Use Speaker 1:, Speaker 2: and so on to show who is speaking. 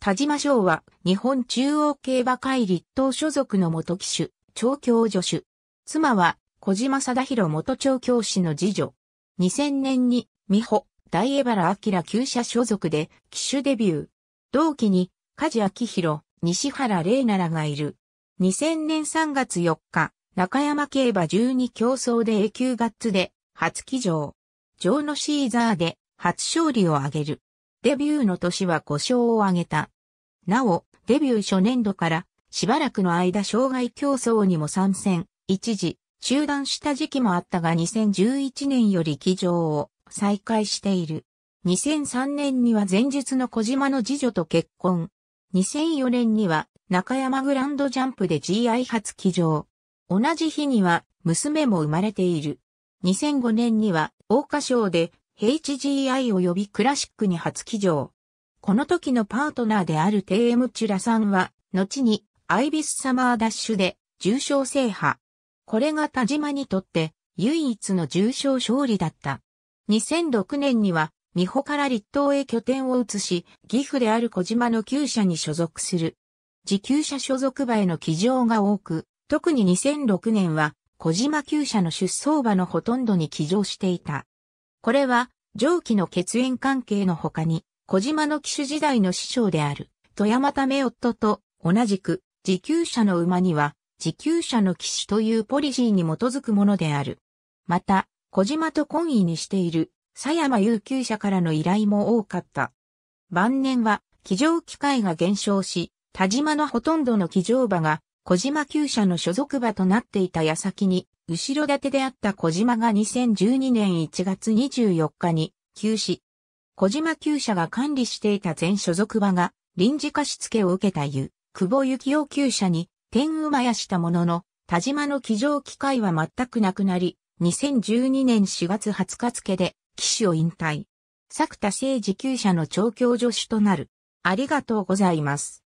Speaker 1: 田島翔は日本中央競馬会立党所属の元騎手、調教助手。妻は小島貞弘元調教師の次女。2000年に美穂、大江原明旧社所属で騎手デビュー。同期に梶明弘、西原玲奈らがいる。2000年3月4日、中山競馬12競争で A 級ガッツで初騎乗。上のシーザーで初勝利を挙げる。デビューの年は5勝を挙げた。なお、デビュー初年度から、しばらくの間障害競争にも参戦、一時、中断した時期もあったが2011年より騎乗を再開している。2003年には前述の小島の次女と結婚。2004年には中山グランドジャンプで GI 初騎乗。同じ日には娘も生まれている。2005年には大花賞で HGI 及びクラシックに初起乗。この時のパートナーである TM チュラさんは、後にアイビスサマーダッシュで重賞制覇。これが田島にとって唯一の重賞勝利だった。2006年には、美穂から立東へ拠点を移し、岐阜である小島の旧社に所属する。自給車所属場への起乗が多く、特に2006年は、小島旧社の出走場のほとんどに起乗していた。これは、上記の血縁関係の他に、小島の騎手時代の師匠である、富山ため夫と、同じく、自給者の馬には、自給者の騎手というポリシーに基づくものである。また、小島と懇意にしている、佐山有給者からの依頼も多かった。晩年は、騎乗機会が減少し、田島のほとんどの騎乗馬が、小島厩舎の所属馬となっていた矢先に、後ろ盾であった小島が2012年1月24日に休止。小島厩舎が管理していた全所属場が臨時貸付を受けたゆ、久保幸雄厩舎に天馬やしたものの、田島の騎乗機会は全くなくなり、2012年4月20日付で騎手を引退。作田誠治厩舎の調教助手となる。ありがとうございます。